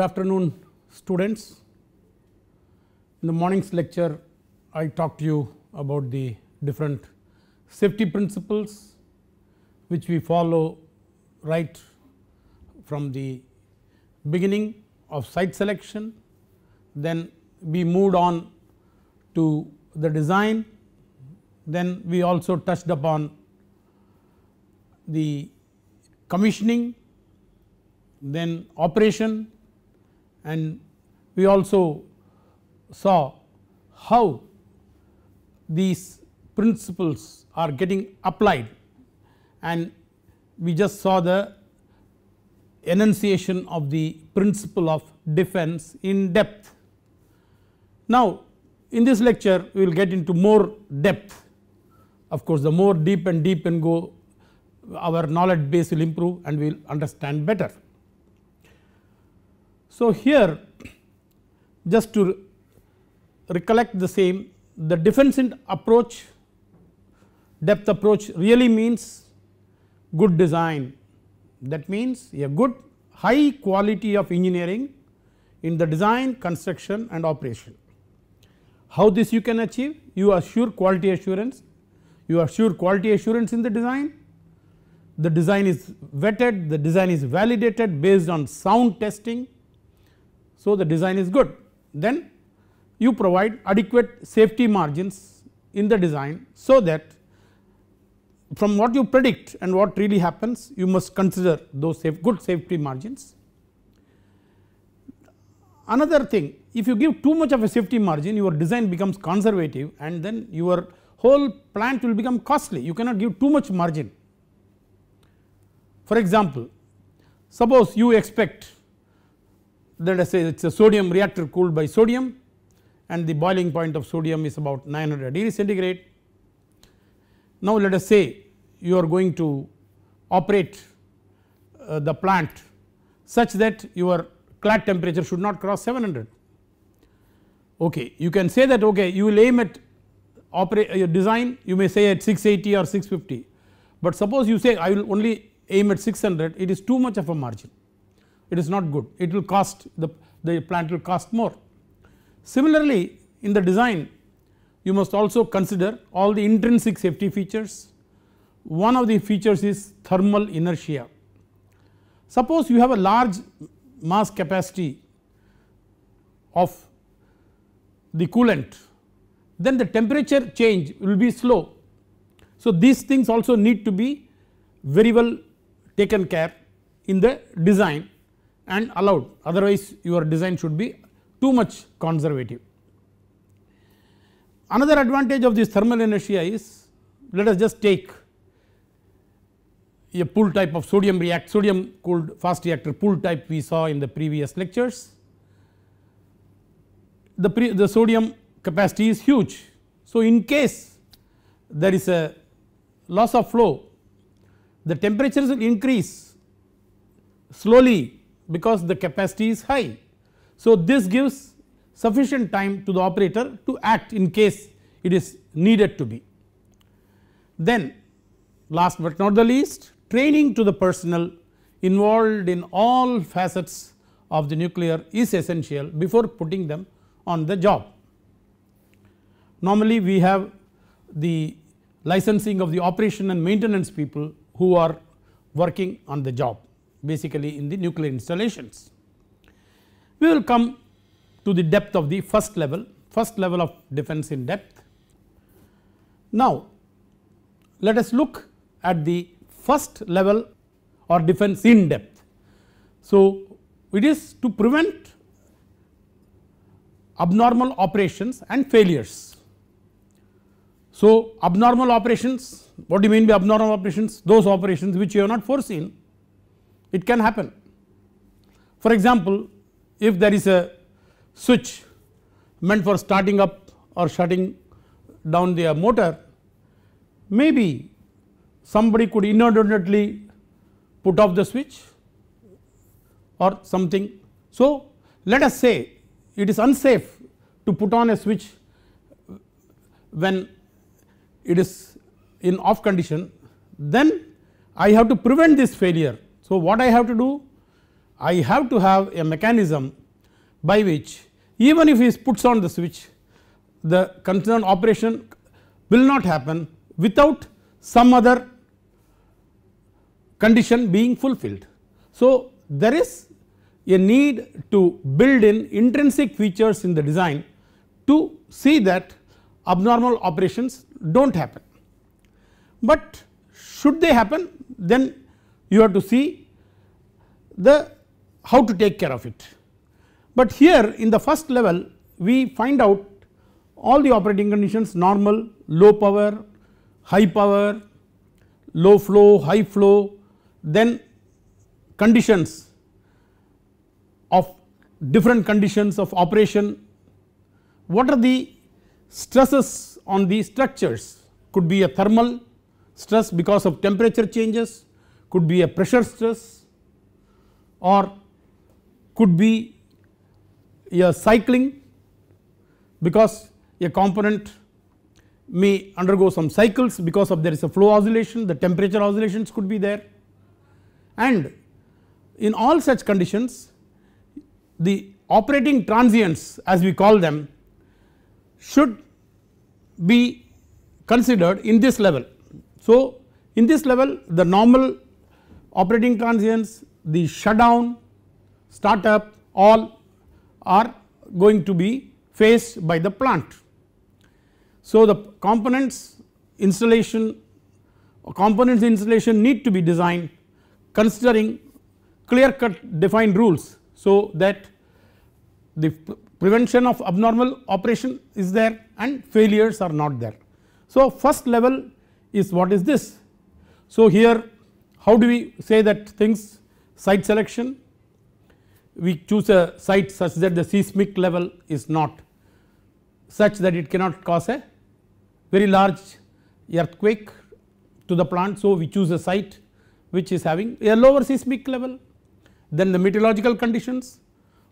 Good afternoon students. In the morning's lecture I talked to you about the different safety principles which we follow right from the beginning of site selection then we moved on to the design then we also touched upon the commissioning then operation and we also saw how these principles are getting applied and we just saw the enunciation of the principle of defense in depth. Now in this lecture we will get into more depth of course the more deep and deep and go our knowledge base will improve and we will understand better. So, here just to recollect the same the defense approach depth approach really means good design that means a good high quality of engineering in the design construction and operation. How this you can achieve you assure quality assurance you assure quality assurance in the design the design is vetted the design is validated based on sound testing so, the design is good then you provide adequate safety margins in the design. So, that from what you predict and what really happens you must consider those safe good safety margins. Another thing if you give too much of a safety margin your design becomes conservative and then your whole plant will become costly you cannot give too much margin. For example suppose you expect let us say it is a sodium reactor cooled by sodium and the boiling point of sodium is about 900 degrees centigrade. Now, let us say you are going to operate uh, the plant such that your clad temperature should not cross 700 okay you can say that okay you will aim at operate uh, your design you may say at 680 or 650 but suppose you say I will only aim at 600 it is too much of a margin it is not good it will cost the, the plant will cost more. Similarly in the design you must also consider all the intrinsic safety features one of the features is thermal inertia. Suppose you have a large mass capacity of the coolant then the temperature change will be slow. So these things also need to be very well taken care in the design and allowed otherwise your design should be too much conservative. Another advantage of this thermal inertia is let us just take a pool type of sodium react sodium cooled fast reactor pool type we saw in the previous lectures. The, pre, the sodium capacity is huge. So, in case there is a loss of flow the temperatures will increase slowly because the capacity is high. So, this gives sufficient time to the operator to act in case it is needed to be. Then last but not the least training to the personnel involved in all facets of the nuclear is essential before putting them on the job. Normally we have the licensing of the operation and maintenance people who are working on the job basically in the nuclear installations. We will come to the depth of the first level, first level of defense in depth. Now, let us look at the first level or defense in depth. So, it is to prevent abnormal operations and failures. So, abnormal operations what do you mean by abnormal operations? Those operations which you have not foreseen it can happen. For example, if there is a switch meant for starting up or shutting down the motor maybe somebody could inadvertently put off the switch or something. So, let us say it is unsafe to put on a switch when it is in off condition then I have to prevent this failure so, what I have to do? I have to have a mechanism by which even if he puts on the switch the concerned operation will not happen without some other condition being fulfilled. So, there is a need to build in intrinsic features in the design to see that abnormal operations do not happen. But should they happen then you have to see the how to take care of it. But here in the first level we find out all the operating conditions normal, low power, high power, low flow, high flow, then conditions of different conditions of operation, what are the stresses on the structures could be a thermal stress because of temperature changes, could be a pressure stress or could be a cycling because a component may undergo some cycles because of there is a flow oscillation the temperature oscillations could be there and in all such conditions the operating transients as we call them should be considered in this level. So, in this level the normal operating transients, the shutdown, startup all are going to be faced by the plant. So, the components installation components installation need to be designed considering clear cut defined rules. So, that the prevention of abnormal operation is there and failures are not there. So, first level is what is this. So, here how do we say that things site selection we choose a site such that the seismic level is not such that it cannot cause a very large earthquake to the plant. So, we choose a site which is having a lower seismic level then the meteorological conditions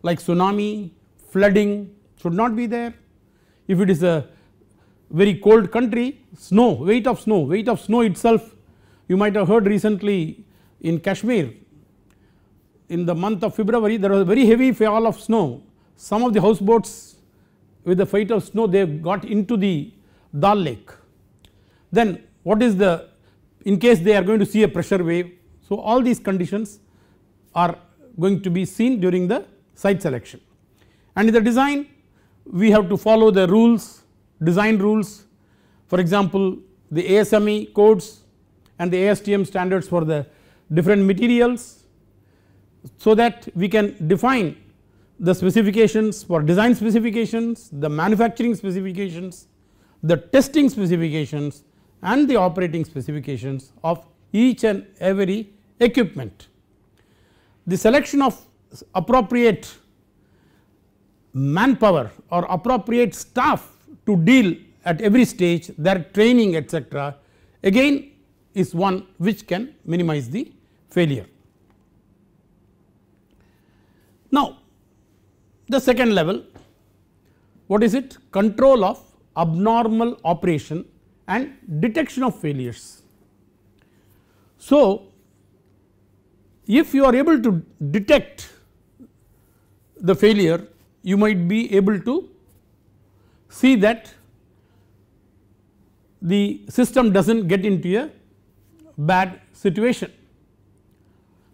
like tsunami, flooding should not be there. If it is a very cold country snow weight of snow weight of snow itself you might have heard recently in Kashmir in the month of February there was a very heavy fall of snow. Some of the houseboats with the fate of snow they got into the Dal lake. Then what is the in case they are going to see a pressure wave. So, all these conditions are going to be seen during the site selection. And in the design we have to follow the rules design rules for example the ASME codes and the ASTM standards for the different materials so that we can define the specifications for design specifications, the manufacturing specifications, the testing specifications and the operating specifications of each and every equipment. The selection of appropriate manpower or appropriate staff to deal at every stage their training etc. Again is one which can minimize the failure. Now, the second level what is it control of abnormal operation and detection of failures. So, if you are able to detect the failure you might be able to see that the system does not get into a bad situation.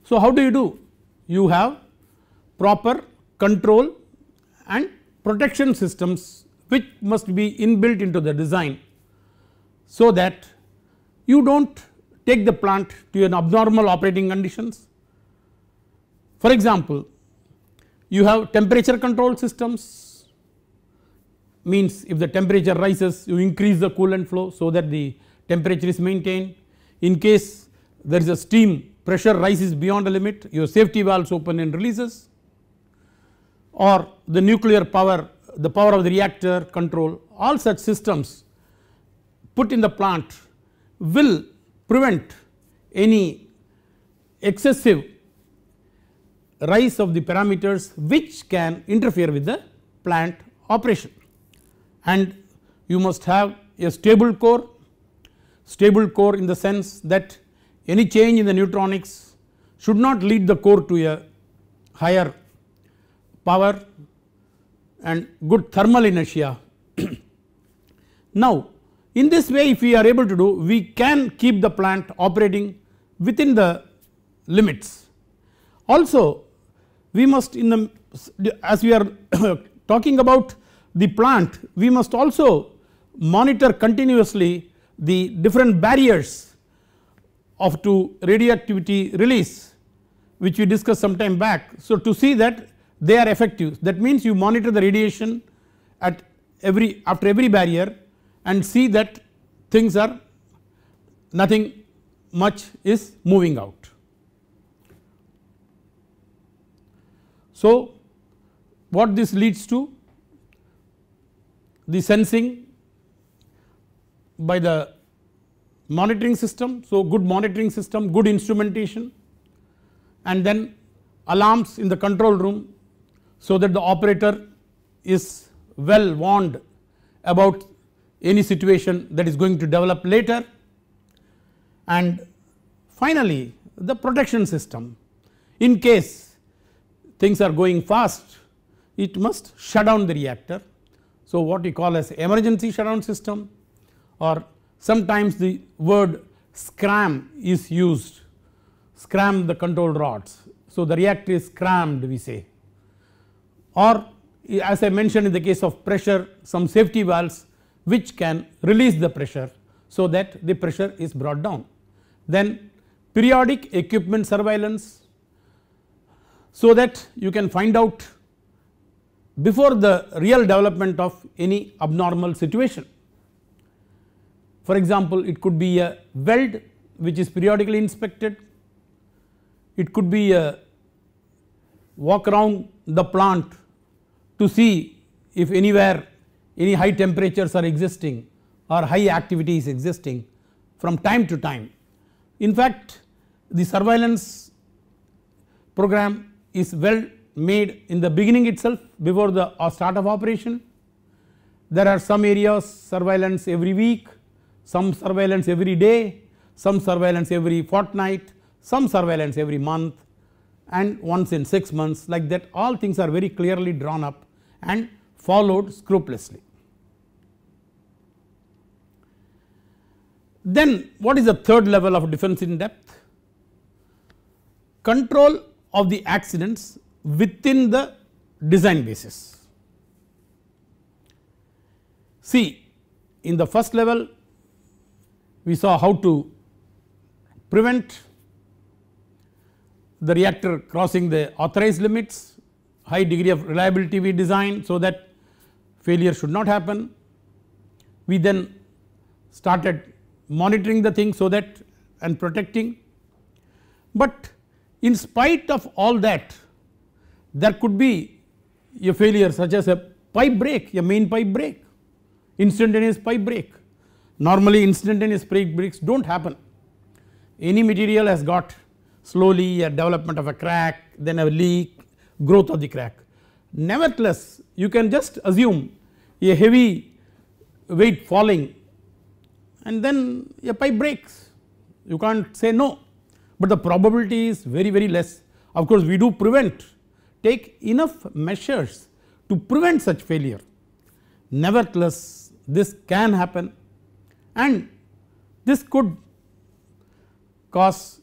So, how do you do? You have proper control and protection systems which must be inbuilt into the design. So, that you do not take the plant to an abnormal operating conditions. For example, you have temperature control systems means if the temperature rises you increase the coolant flow so that the temperature is maintained in case there is a steam pressure rises beyond a limit your safety valves open and releases or the nuclear power the power of the reactor control all such systems put in the plant will prevent any excessive rise of the parameters which can interfere with the plant operation and you must have a stable core stable core in the sense that any change in the neutronics should not lead the core to a higher power and good thermal inertia. now in this way if we are able to do we can keep the plant operating within the limits. Also we must in the as we are talking about the plant we must also monitor continuously the different barriers of to radioactivity release which we discussed some time back. So, to see that they are effective that means you monitor the radiation at every after every barrier and see that things are nothing much is moving out. So, what this leads to the sensing by the monitoring system. So, good monitoring system, good instrumentation and then alarms in the control room so that the operator is well warned about any situation that is going to develop later and finally the protection system in case things are going fast it must shut down the reactor. So, what we call as emergency shutdown system or sometimes the word scram is used scram the control rods. So, the reactor is scrammed. we say or as I mentioned in the case of pressure some safety valves which can release the pressure. So, that the pressure is brought down. Then periodic equipment surveillance so that you can find out before the real development of any abnormal situation. For example, it could be a weld which is periodically inspected, it could be a walk around the plant to see if anywhere any high temperatures are existing or high activity is existing from time to time. In fact, the surveillance program is well made in the beginning itself before the start of operation. There are some areas surveillance every week, some surveillance every day, some surveillance every fortnight, some surveillance every month and once in 6 months like that all things are very clearly drawn up and followed scrupulously. Then what is the third level of defense in depth? Control of the accidents within the design basis. See in the first level we saw how to prevent the reactor crossing the authorized limits, high degree of reliability we designed so that failure should not happen. We then started monitoring the thing so that and protecting. But in spite of all that there could be a failure such as a pipe break, a main pipe break, instantaneous pipe break Normally instantaneous break breaks do not happen. Any material has got slowly a development of a crack then a leak growth of the crack. Nevertheless you can just assume a heavy weight falling and then a pipe breaks you can't say no but the probability is very very less of course we do prevent take enough measures to prevent such failure nevertheless this can happen and this could cause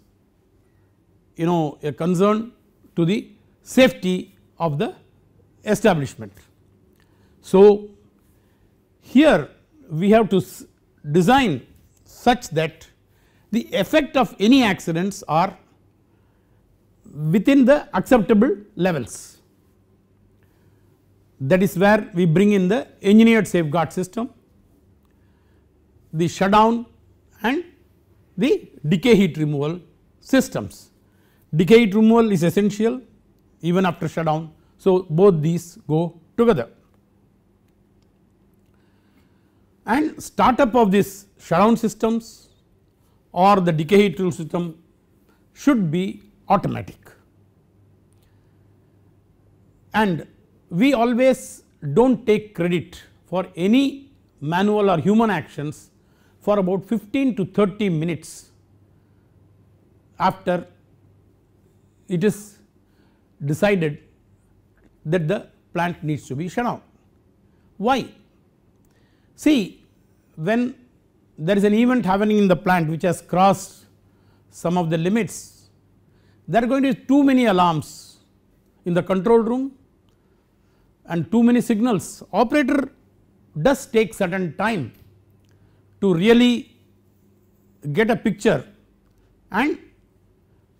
you know a concern to the safety of the establishment. So, here we have to design such that the effect of any accidents are within the acceptable levels that is where we bring in the engineered safeguard system the shutdown and the decay heat removal systems. Decay heat removal is essential even after shutdown. So, both these go together and startup of these shutdown systems or the decay heat removal system should be automatic. And we always do not take credit for any manual or human actions for about 15 to 30 minutes after it is decided that the plant needs to be shut down. Why? See when there is an event happening in the plant which has crossed some of the limits there are going to be too many alarms in the control room and too many signals operator does take certain time to really get a picture and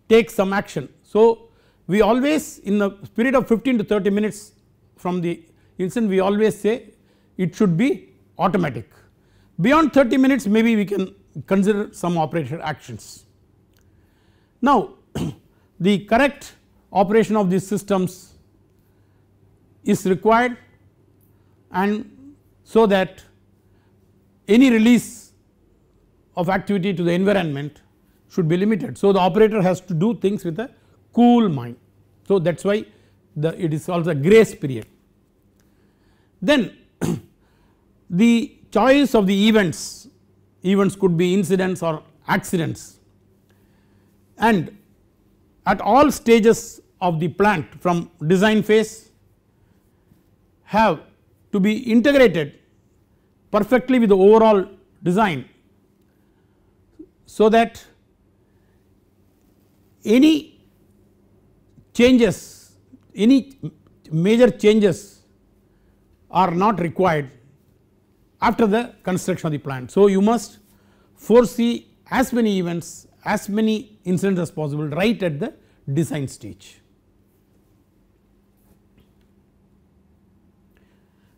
take some action. So, we always in the period of 15 to 30 minutes from the instant we always say it should be automatic. Beyond 30 minutes maybe we can consider some operator actions. Now the correct operation of these systems is required and so that any release of activity to the environment should be limited. So, the operator has to do things with a cool mind. So, that is why the it is also a grace period. Then the choice of the events, events could be incidents or accidents and at all stages of the plant from design phase have to be integrated perfectly with the overall design. So that any changes, any major changes are not required after the construction of the plant. So, you must foresee as many events, as many incidents as possible right at the design stage.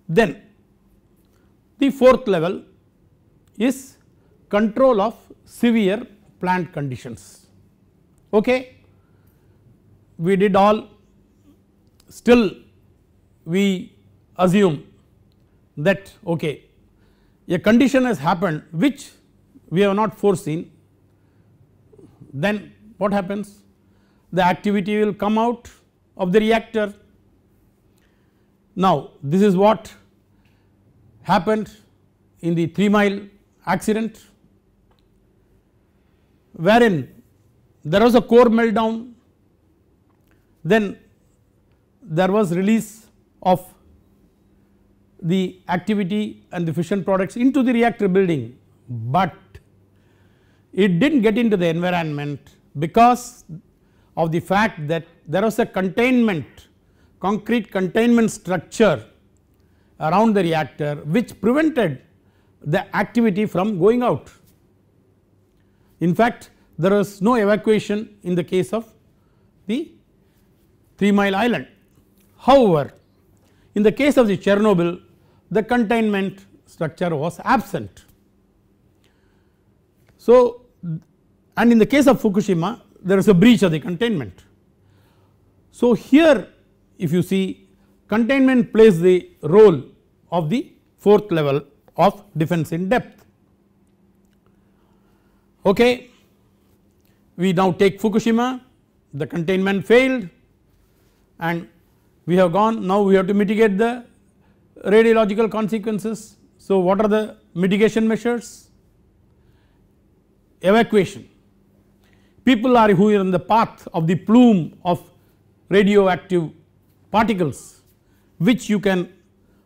Then fourth level is control of severe plant conditions. Okay. We did all still we assume that okay, a condition has happened which we have not foreseen then what happens the activity will come out of the reactor. Now this is what happened in the 3 mile accident wherein there was a core meltdown then there was release of the activity and the fission products into the reactor building but it did not get into the environment because of the fact that there was a containment concrete containment structure around the reactor which prevented the activity from going out. In fact, there was no evacuation in the case of the 3 mile island. However, in the case of the Chernobyl the containment structure was absent. So, and in the case of Fukushima there is a breach of the containment. So, here if you see containment plays the role of the fourth level of defense in depth. Okay. We now take Fukushima, the containment failed and we have gone now we have to mitigate the radiological consequences. So, what are the mitigation measures? Evacuation. People are who are in the path of the plume of radioactive particles which you can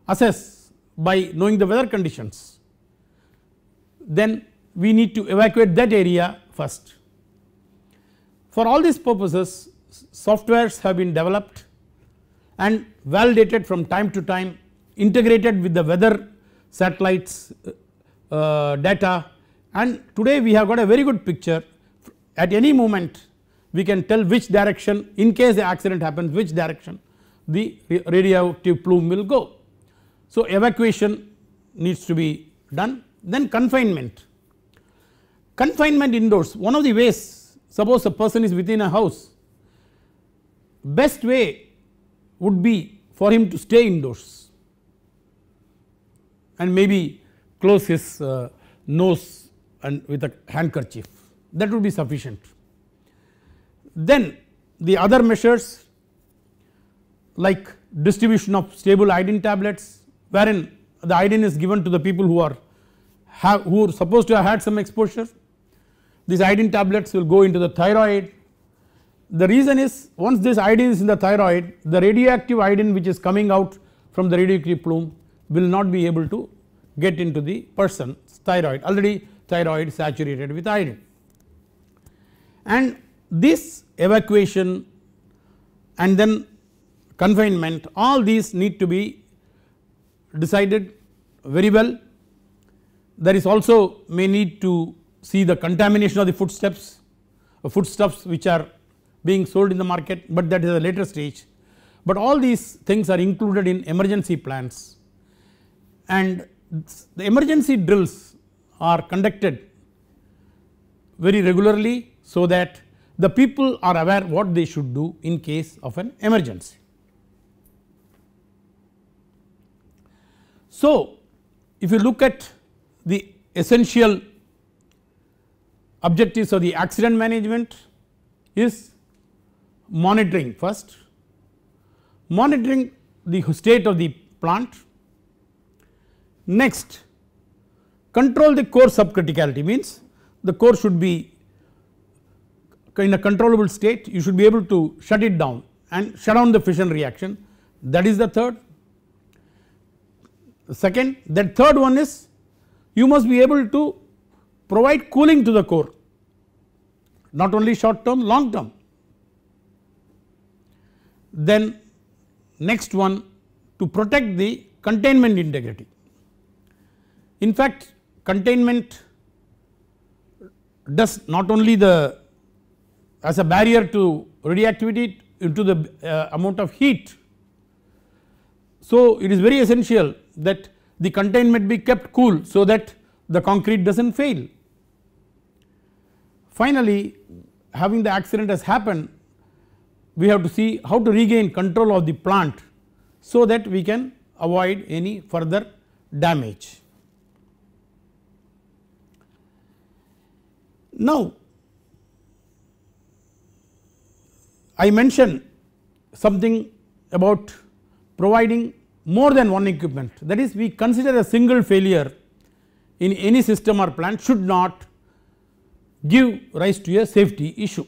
assess by knowing the weather conditions, then we need to evacuate that area first. For all these purposes softwares have been developed and validated from time to time integrated with the weather satellites uh, uh, data and today we have got a very good picture at any moment we can tell which direction in case the accident happens which direction the radioactive plume will go. So, evacuation needs to be done then confinement. Confinement indoors one of the ways suppose a person is within a house best way would be for him to stay indoors and maybe close his uh, nose and with a handkerchief that would be sufficient. Then the other measures like distribution of stable iodine tablets wherein the iodine is given to the people who are have, who are supposed to have had some exposure. These iodine tablets will go into the thyroid. The reason is once this iodine is in the thyroid, the radioactive iodine which is coming out from the radioactive plume will not be able to get into the person's thyroid already thyroid saturated with iodine. And this evacuation and then confinement all these need to be decided very well. There is also may need to see the contamination of the foodstuffs, uh, foodstuffs which are being sold in the market, but that is a later stage. But all these things are included in emergency plans and the emergency drills are conducted very regularly so that the people are aware what they should do in case of an emergency. So, if you look at the essential objectives of the accident management is monitoring first, monitoring the state of the plant. Next control the core subcriticality means the core should be in a controllable state you should be able to shut it down and shut down the fission reaction that is the third second that third one is you must be able to provide cooling to the core not only short term long term. Then next one to protect the containment integrity. In fact containment does not only the as a barrier to radioactivity into the uh, amount of heat. So it is very essential that the containment be kept cool so that the concrete does not fail. Finally, having the accident has happened we have to see how to regain control of the plant so that we can avoid any further damage. Now I mentioned something about providing more than one equipment that is we consider a single failure in any system or plant should not give rise to a safety issue.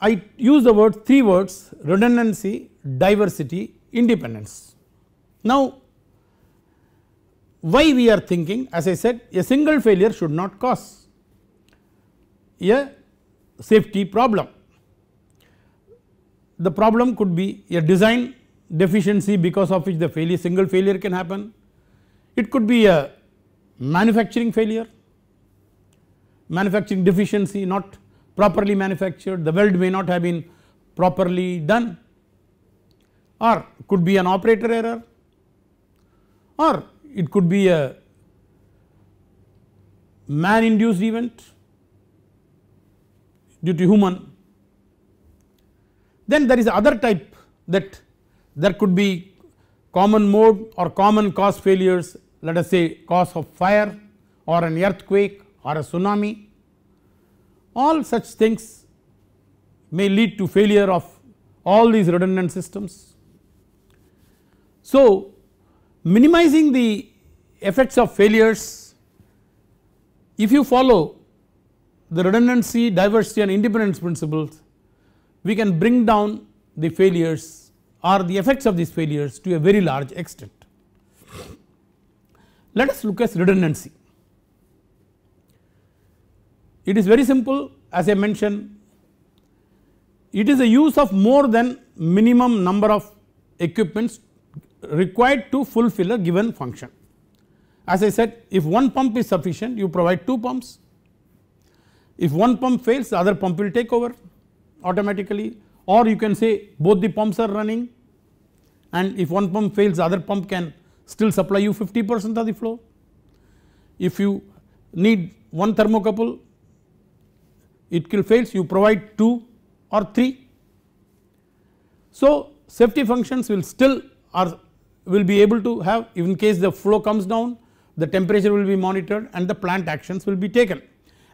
I use the word three words redundancy, diversity, independence. Now, why we are thinking as I said a single failure should not cause a safety problem. The problem could be a design deficiency because of which the failure single failure can happen. It could be a manufacturing failure, manufacturing deficiency not properly manufactured, the weld may not have been properly done or could be an operator error or it could be a man induced event due to human. Then there is other type that there could be common mode or common cause failures let us say cause of fire or an earthquake or a tsunami all such things may lead to failure of all these redundant systems. So, minimizing the effects of failures if you follow the redundancy diversity and independence principles we can bring down the failures are the effects of these failures to a very large extent. Let us look at redundancy. It is very simple as I mentioned it is a use of more than minimum number of equipments required to fulfill a given function. As I said if one pump is sufficient you provide 2 pumps if one pump fails the other pump will take over automatically or you can say both the pumps are running and if one pump fails the other pump can still supply you 50 percent of the flow. If you need one thermocouple it will fails you provide 2 or 3. So safety functions will still are will be able to have in case the flow comes down the temperature will be monitored and the plant actions will be taken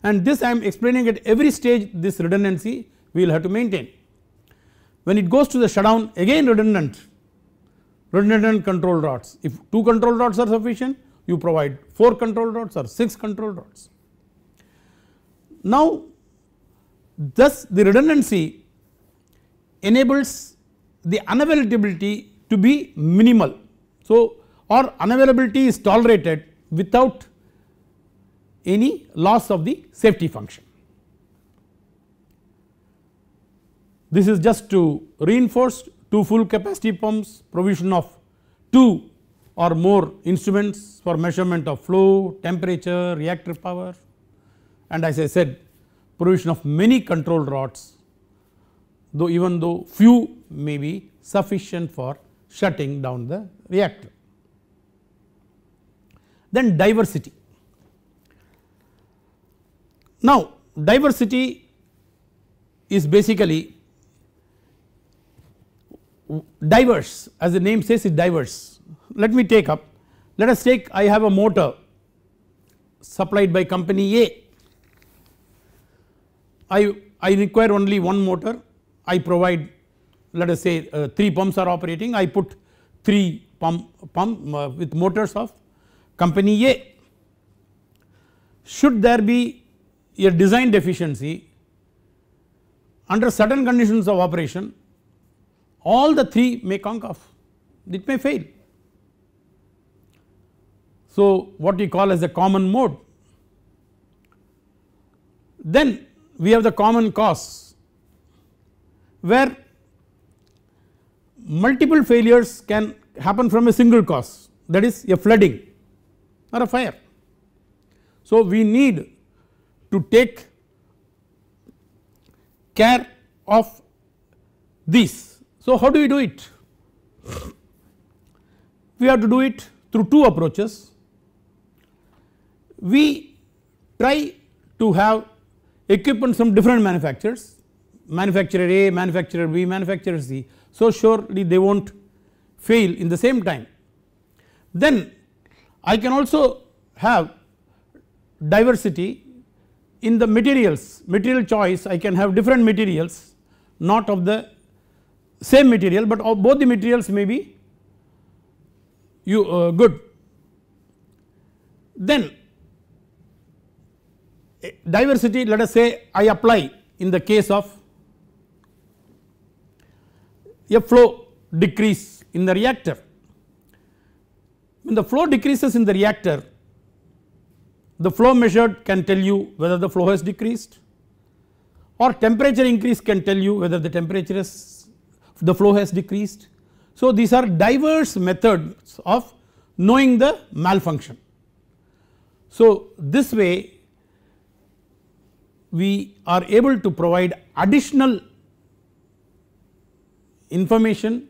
and this I am explaining at every stage this redundancy we will have to maintain. When it goes to the shutdown again redundant, redundant control rods. If 2 control rods are sufficient, you provide 4 control rods or 6 control rods. Now thus the redundancy enables the unavailability to be minimal. So or unavailability is tolerated without any loss of the safety function. This is just to reinforce two full capacity pumps, provision of two or more instruments for measurement of flow, temperature, reactor power and as I said provision of many control rods though even though few may be sufficient for shutting down the reactor. Then diversity. Now diversity is basically diverse as the name says it diverse. Let me take up let us take I have a motor supplied by company A. I, I require only one motor I provide let us say uh, 3 pumps are operating I put 3 pump, pump uh, with motors of company A. Should there be a design deficiency under certain conditions of operation all the 3 may conk off it may fail. So, what we call as a common mode. Then we have the common cause where multiple failures can happen from a single cause that is a flooding or a fire. So, we need to take care of these so, how do we do it? We have to do it through two approaches. We try to have equipment from different manufacturers manufacturer A, manufacturer B, manufacturer C. So, surely they will not fail in the same time. Then I can also have diversity in the materials material choice I can have different materials not of the same material but both the materials may be you uh, good. Then diversity let us say I apply in the case of a flow decrease in the reactor. When the flow decreases in the reactor the flow measured can tell you whether the flow has decreased or temperature increase can tell you whether the temperature has the flow has decreased. So these are diverse methods of knowing the malfunction. So this way we are able to provide additional information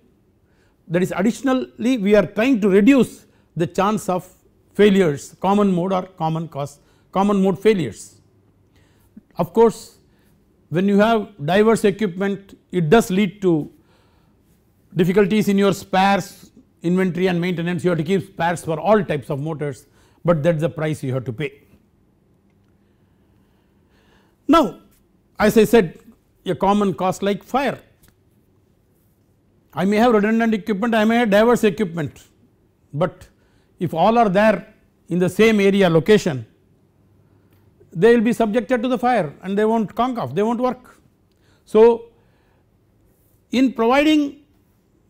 that is additionally we are trying to reduce the chance of failures common mode or common cause common mode failures. Of course when you have diverse equipment it does lead to difficulties in your spares inventory and maintenance you have to keep spares for all types of motors but that is the price you have to pay. Now as I said a common cost like fire I may have redundant equipment I may have diverse equipment but if all are there in the same area location they will be subjected to the fire and they will not conk off they will not work. So in providing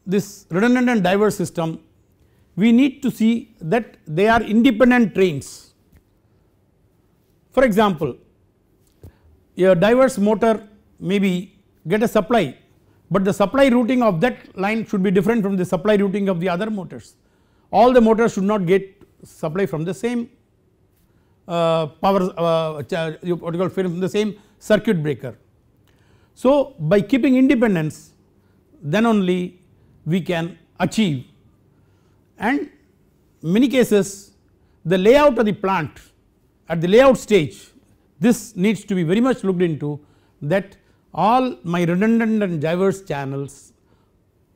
this redundant and diverse system we need to see that they are independent trains. For example, a diverse motor maybe get a supply but the supply routing of that line should be different from the supply routing of the other motors. All the motors should not get supply from the same uh, power uh, you what you call from the same circuit breaker. So by keeping independence then only we can achieve and many cases the layout of the plant at the layout stage this needs to be very much looked into that all my redundant and diverse channels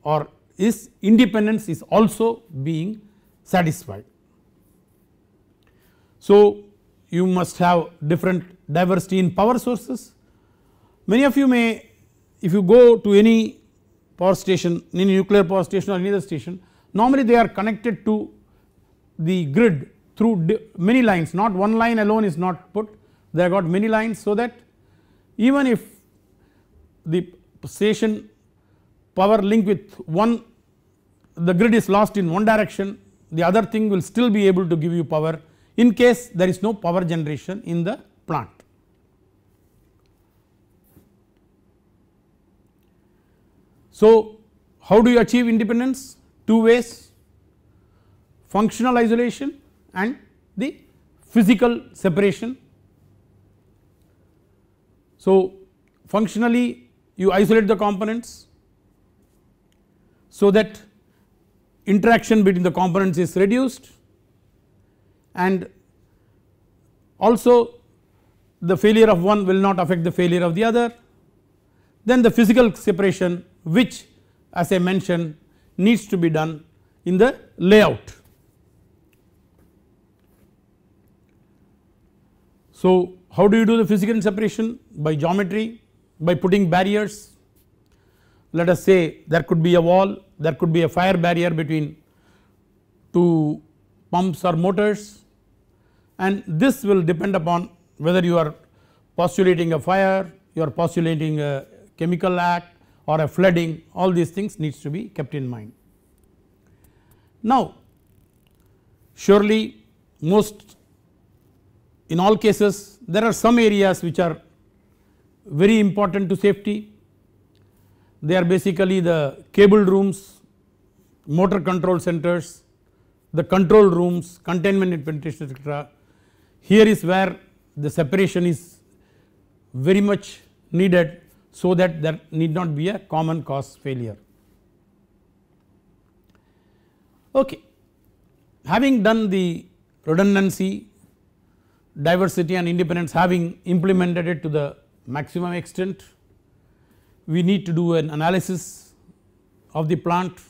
or is independence is also being satisfied. So, you must have different diversity in power sources many of you may if you go to any power station any nuclear power station or any other station normally they are connected to the grid through many lines not one line alone is not put they have got many lines so that even if the station power link with one the grid is lost in one direction the other thing will still be able to give you power in case there is no power generation in the plant. So, how do you achieve independence? Two ways functional isolation and the physical separation. So, functionally you isolate the components so that interaction between the components is reduced and also the failure of one will not affect the failure of the other. Then the physical separation which as I mentioned needs to be done in the layout. So, how do you do the physical separation by geometry by putting barriers let us say there could be a wall there could be a fire barrier between two pumps or motors and this will depend upon whether you are postulating a fire you are postulating a chemical act or a flooding all these things needs to be kept in mind. Now surely most in all cases there are some areas which are very important to safety they are basically the cable rooms, motor control centers, the control rooms, containment implementation etc. Here is where the separation is very much needed so that there need not be a common cause failure. Okay. Having done the redundancy, diversity and independence having implemented it to the maximum extent, we need to do an analysis of the plant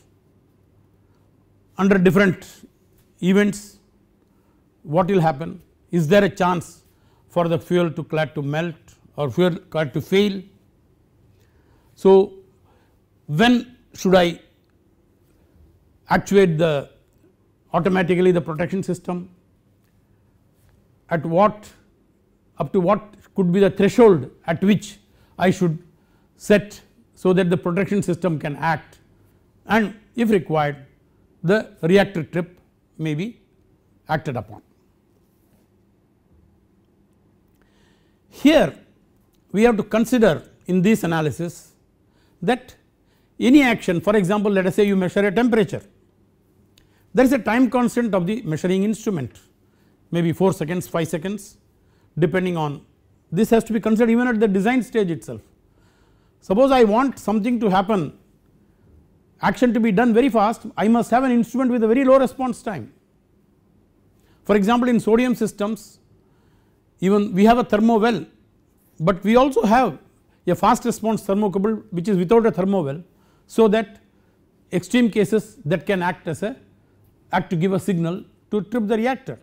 under different events what will happen is there a chance for the fuel to clad to melt or fuel clad to fail so, when should I actuate the automatically the protection system at what up to what could be the threshold at which I should set so that the protection system can act and if required the reactor trip may be acted upon. Here we have to consider in this analysis that any action for example let us say you measure a temperature there is a time constant of the measuring instrument maybe 4 seconds 5 seconds depending on this has to be considered even at the design stage itself. Suppose I want something to happen action to be done very fast I must have an instrument with a very low response time. For example in sodium systems even we have a thermo well but we also have a fast response thermocouple which is without a thermowell so that extreme cases that can act as a act to give a signal to trip the reactor.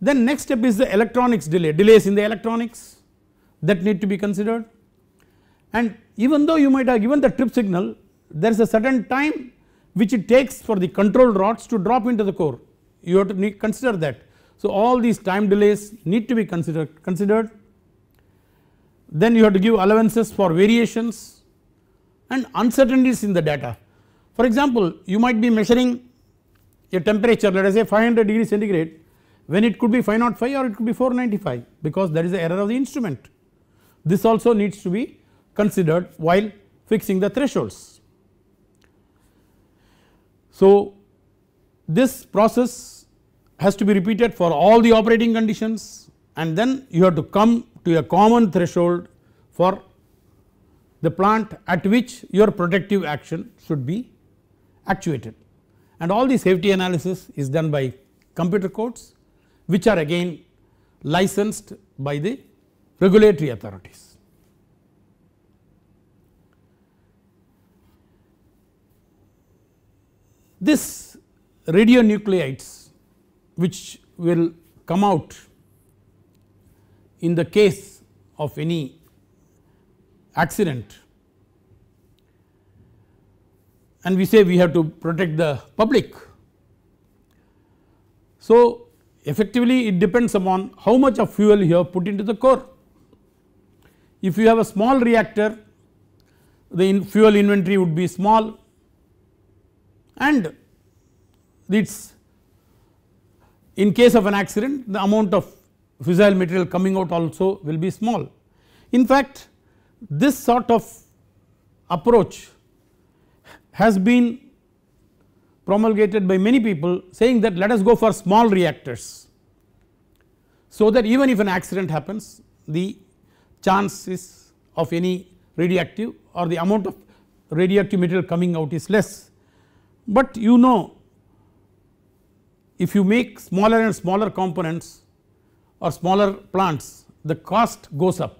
Then next step is the electronics delay delays in the electronics that need to be considered and even though you might have given the trip signal there is a certain time which it takes for the control rods to drop into the core you have to consider that. So all these time delays need to be considered considered then you have to give allowances for variations and uncertainties in the data. For example, you might be measuring a temperature let us say 500 degree centigrade when it could be 505 or it could be 495 because that is the error of the instrument. This also needs to be considered while fixing the thresholds. So, this process has to be repeated for all the operating conditions and then you have to come to a common threshold for the plant at which your protective action should be actuated and all the safety analysis is done by computer codes which are again licensed by the regulatory authorities. This radionuclides which will come out in the case of any accident and we say we have to protect the public. So, effectively it depends upon how much of fuel you have put into the core. If you have a small reactor the in fuel inventory would be small and its in case of an accident the amount of fissile material coming out also will be small. In fact this sort of approach has been promulgated by many people saying that let us go for small reactors. So that even if an accident happens the chances of any radioactive or the amount of radioactive material coming out is less. But you know if you make smaller and smaller components or smaller plants the cost goes up.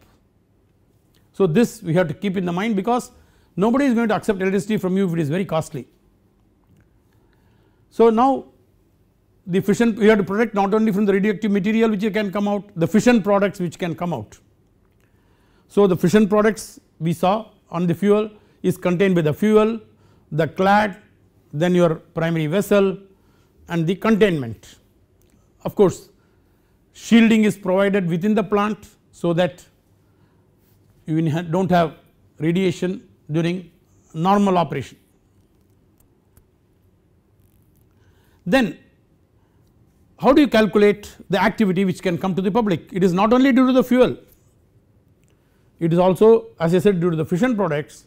So this we have to keep in the mind because nobody is going to accept electricity from you if it is very costly. So now the fission we have to protect not only from the radioactive material which can come out the fission products which can come out. So the fission products we saw on the fuel is contained by the fuel the clad then your primary vessel and the containment of course shielding is provided within the plant so that you do not have radiation during normal operation. Then how do you calculate the activity which can come to the public? It is not only due to the fuel, it is also as I said due to the fission products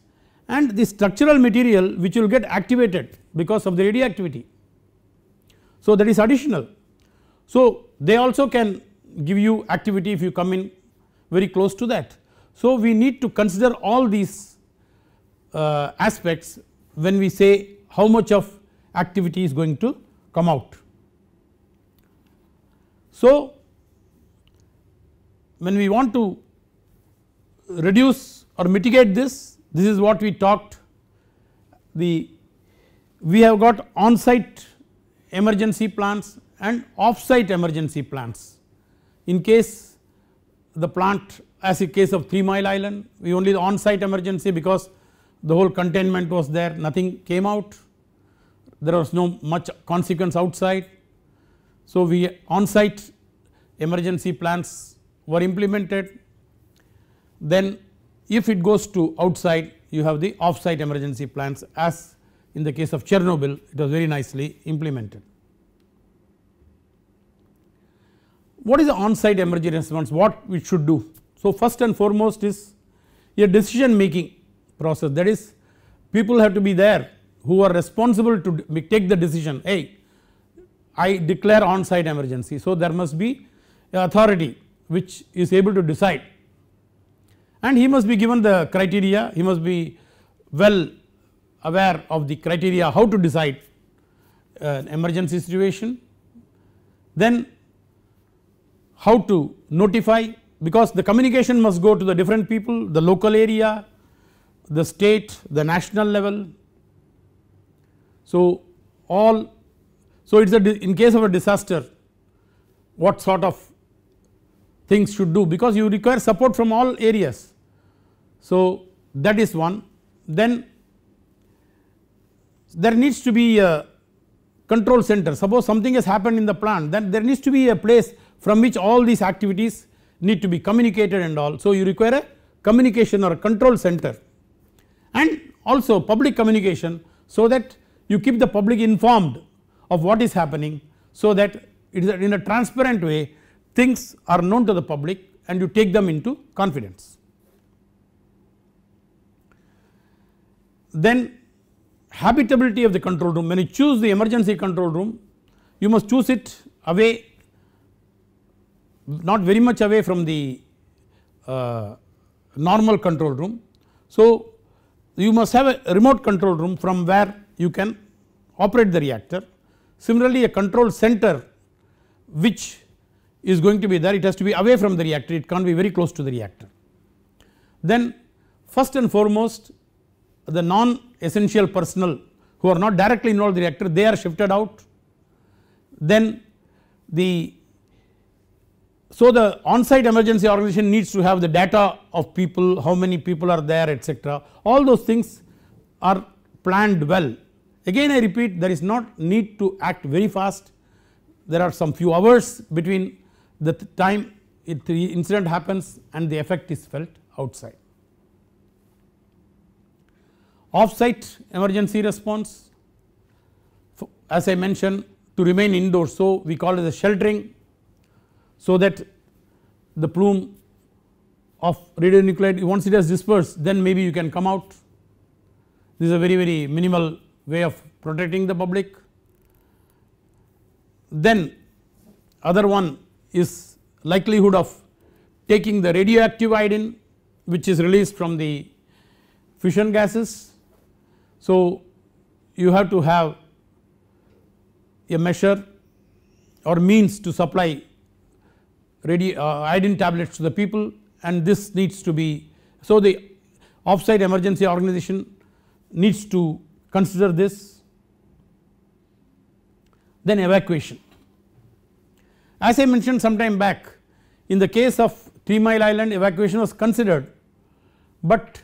and the structural material which will get activated because of the radioactivity. So that is additional so, they also can give you activity if you come in very close to that. So, we need to consider all these uh, aspects when we say how much of activity is going to come out. So, when we want to reduce or mitigate this, this is what we talked the we have got on site emergency plans and off-site emergency plans. In case the plant as in case of 3 mile island we only the on-site emergency because the whole containment was there nothing came out there was no much consequence outside. So, we on-site emergency plans were implemented then if it goes to outside you have the off-site emergency plans as in the case of Chernobyl it was very nicely implemented. What is the on-site emergency response? What we should do? So first and foremost is a decision making process that is people have to be there who are responsible to take the decision hey I declare on-site emergency. So there must be authority which is able to decide and he must be given the criteria he must be well aware of the criteria how to decide uh, an emergency situation then how to notify because the communication must go to the different people, the local area, the state, the national level. So, all so it is a in case of a disaster what sort of things should do because you require support from all areas. So, that is one then there needs to be a control center suppose something has happened in the plant then there needs to be a place from which all these activities need to be communicated and all. So, you require a communication or a control center and also public communication so that you keep the public informed of what is happening so that it is in a transparent way things are known to the public and you take them into confidence. Then habitability of the control room when you choose the emergency control room you must choose it away not very much away from the uh, normal control room. So, you must have a remote control room from where you can operate the reactor. Similarly, a control center which is going to be there it has to be away from the reactor it can't be very close to the reactor. Then first and foremost the non essential personnel who are not directly involved in the reactor they are shifted out then the so, the on-site emergency organization needs to have the data of people, how many people are there etc. All those things are planned well. Again I repeat there is not need to act very fast, there are some few hours between the time it, the incident happens and the effect is felt outside. Off-site emergency response as I mentioned to remain indoors. So, we call it the sheltering so that the plume of radionuclide once it has dispersed then maybe you can come out. This is a very very minimal way of protecting the public. Then other one is likelihood of taking the radioactive iodine which is released from the fission gases. So you have to have a measure or means to supply radi uh, iodine tablets to the people and this needs to be. So, the offsite emergency organization needs to consider this then evacuation. As I mentioned some time back in the case of 3 mile island evacuation was considered but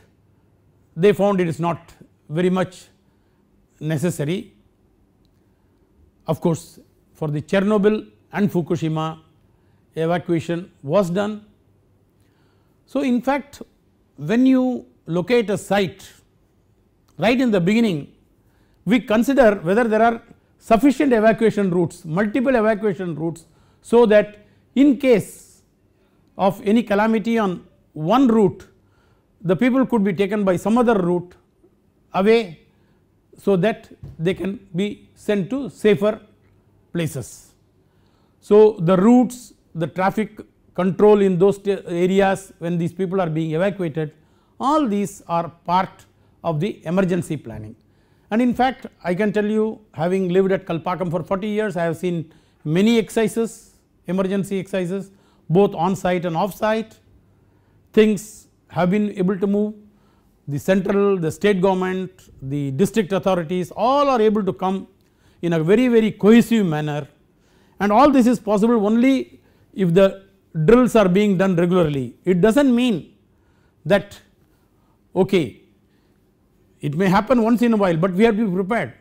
they found it is not very much necessary of course for the Chernobyl and Fukushima evacuation was done. So, in fact when you locate a site right in the beginning we consider whether there are sufficient evacuation routes multiple evacuation routes so that in case of any calamity on one route the people could be taken by some other route away so that they can be sent to safer places. So, the routes the traffic control in those areas when these people are being evacuated all these are part of the emergency planning. And in fact I can tell you having lived at Kalpakkam for 40 years I have seen many exercises emergency exercises both on site and off site things have been able to move the central the state government the district authorities all are able to come in a very very cohesive manner and all this is possible only if the drills are being done regularly it does not mean that okay it may happen once in a while but we have to be prepared.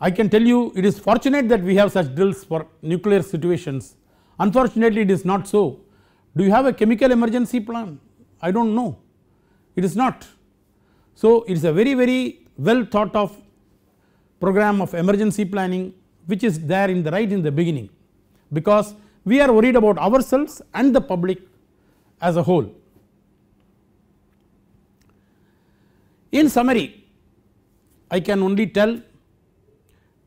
I can tell you it is fortunate that we have such drills for nuclear situations unfortunately it is not so. Do you have a chemical emergency plan? I do not know it is not. So it is a very very well thought of program of emergency planning which is there in the right in the beginning because we are worried about ourselves and the public as a whole. In summary, I can only tell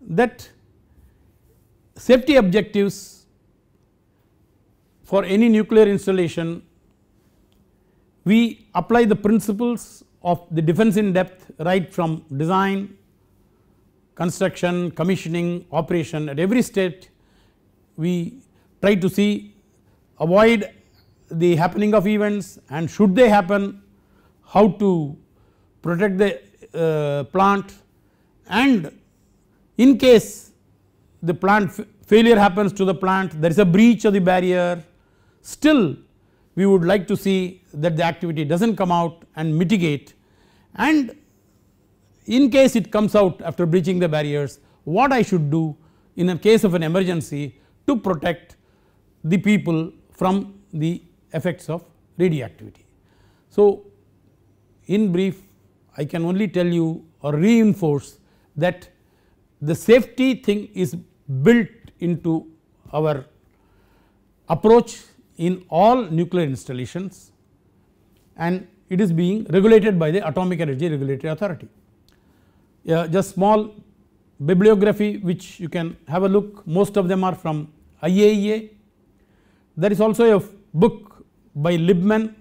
that safety objectives for any nuclear installation we apply the principles of the defense in depth right from design, construction, commissioning, operation at every state we try to see avoid the happening of events and should they happen how to protect the uh, plant and in case the plant failure happens to the plant there is a breach of the barrier still we would like to see that the activity does not come out and mitigate and in case it comes out after breaching the barriers what I should do in a case of an emergency to protect the people from the effects of radioactivity. So, in brief I can only tell you or reinforce that the safety thing is built into our approach in all nuclear installations and it is being regulated by the Atomic Energy Regulatory Authority. Uh, just small bibliography which you can have a look most of them are from IAEA there is also a book by Libman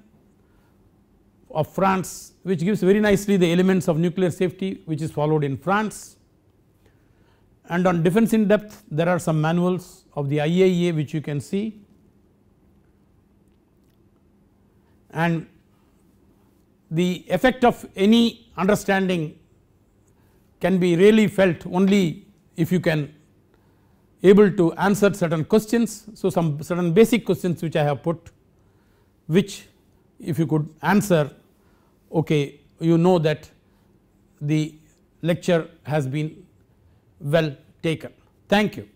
of France which gives very nicely the elements of nuclear safety which is followed in France. And on defense in depth there are some manuals of the IAEA which you can see and the effect of any understanding can be really felt only if you can able to answer certain questions. So, some certain basic questions which I have put which if you could answer okay you know that the lecture has been well taken. Thank you.